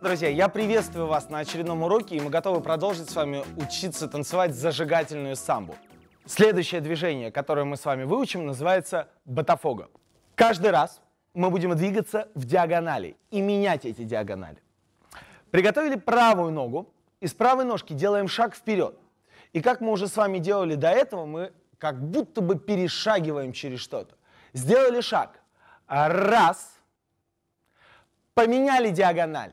Друзья, я приветствую вас на очередном уроке, и мы готовы продолжить с вами учиться танцевать зажигательную самбу. Следующее движение, которое мы с вами выучим, называется батафога. Каждый раз мы будем двигаться в диагонали и менять эти диагонали. Приготовили правую ногу, и с правой ножки делаем шаг вперед. И как мы уже с вами делали до этого, мы как будто бы перешагиваем через что-то. Сделали шаг. Раз. Поменяли диагональ.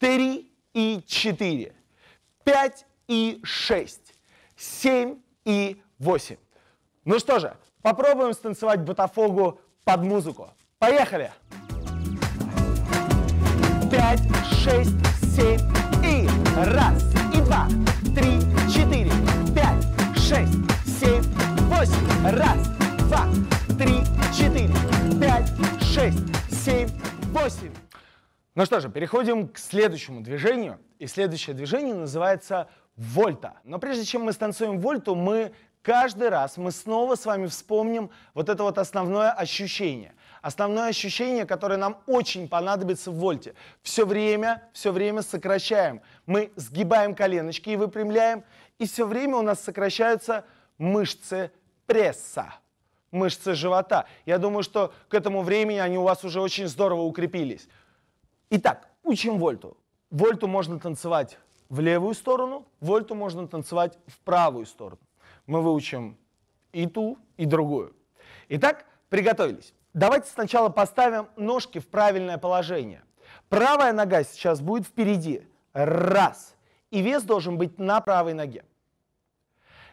3 и 4, 5 и 6, 7 и 8. Ну что же, попробуем станцевать бутафогу под музыку. Поехали! 5, 6, 7 и раз, и два, три, четыре, пять, шесть, семь, восемь, раз, два, три, четыре, пять, шесть, семь, восемь. Ну что же, переходим к следующему движению. И следующее движение называется вольта. Но прежде чем мы станцуем вольту, мы каждый раз, мы снова с вами вспомним вот это вот основное ощущение. Основное ощущение, которое нам очень понадобится в вольте. Все время, все время сокращаем. Мы сгибаем коленочки и выпрямляем. И все время у нас сокращаются мышцы пресса мышцы живота. Я думаю, что к этому времени они у вас уже очень здорово укрепились. Итак, учим вольту. Вольту можно танцевать в левую сторону, вольту можно танцевать в правую сторону. Мы выучим и ту, и другую. Итак, приготовились. Давайте сначала поставим ножки в правильное положение. Правая нога сейчас будет впереди. Раз. И вес должен быть на правой ноге.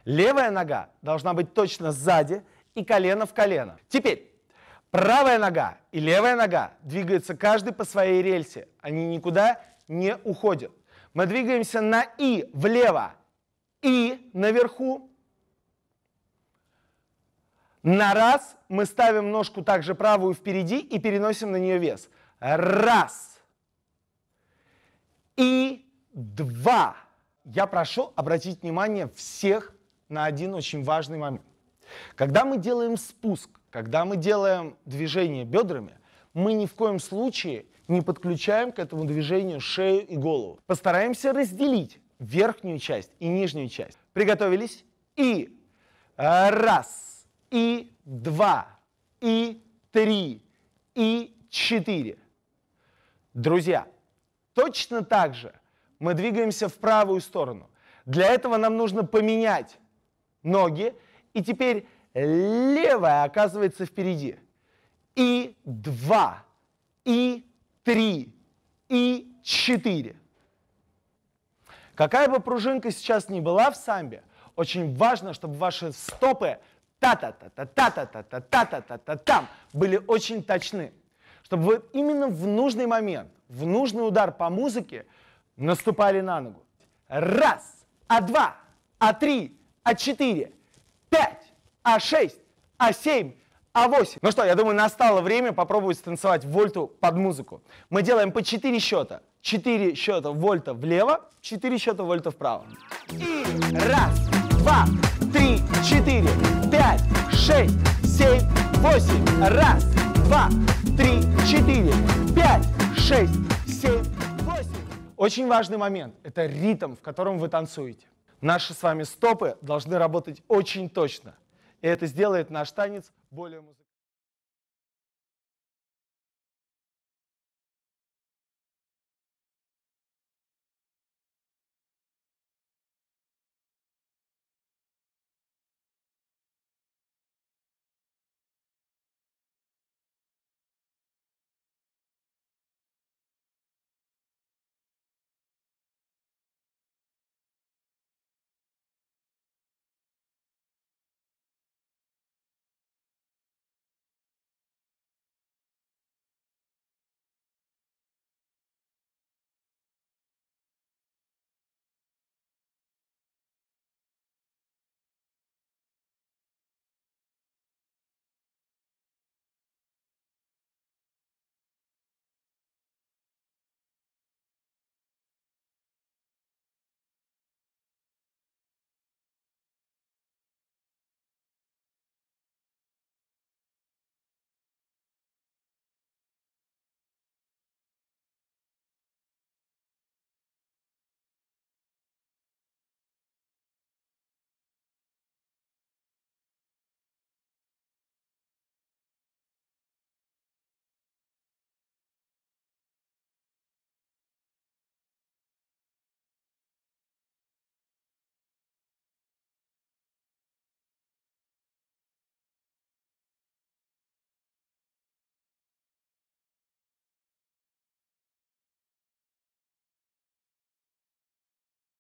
Левая нога должна быть точно сзади и колено в колено. Теперь Правая нога и левая нога двигаются каждый по своей рельсе. Они никуда не уходят. Мы двигаемся на И влево, И наверху. На раз мы ставим ножку также правую впереди и переносим на нее вес. Раз. И два. Я прошу обратить внимание всех на один очень важный момент. Когда мы делаем спуск, когда мы делаем движение бедрами, мы ни в коем случае не подключаем к этому движению шею и голову. Постараемся разделить верхнюю часть и нижнюю часть. Приготовились? И раз, и два, и три, и четыре. Друзья, точно так же мы двигаемся в правую сторону. Для этого нам нужно поменять ноги. И теперь левая оказывается впереди. И два и три и четыре Какая бы пружинка сейчас ни была в самбе, очень важно, чтобы ваши стопы та-та-та-та-та-та-та-та-та-та-та-там были очень точны. Чтобы вы именно в нужный момент, в нужный удар по музыке наступали на ногу. Раз, а два, а три, а четыре – а6, А7, а8. Ну что, я думаю, настало время попробовать станцевать вольту под музыку. Мы делаем по 4 счета. 4 счета вольта влево, 4 счета вольта вправо. И раз, два, три, четыре, пять, шесть, семь, восемь. Раз, два, три, четыре, пять, шесть, семь, восемь. Очень важный момент – это ритм, в котором вы танцуете. Наши с вами стопы должны работать очень точно. И это сделает наш танец более музыкальным.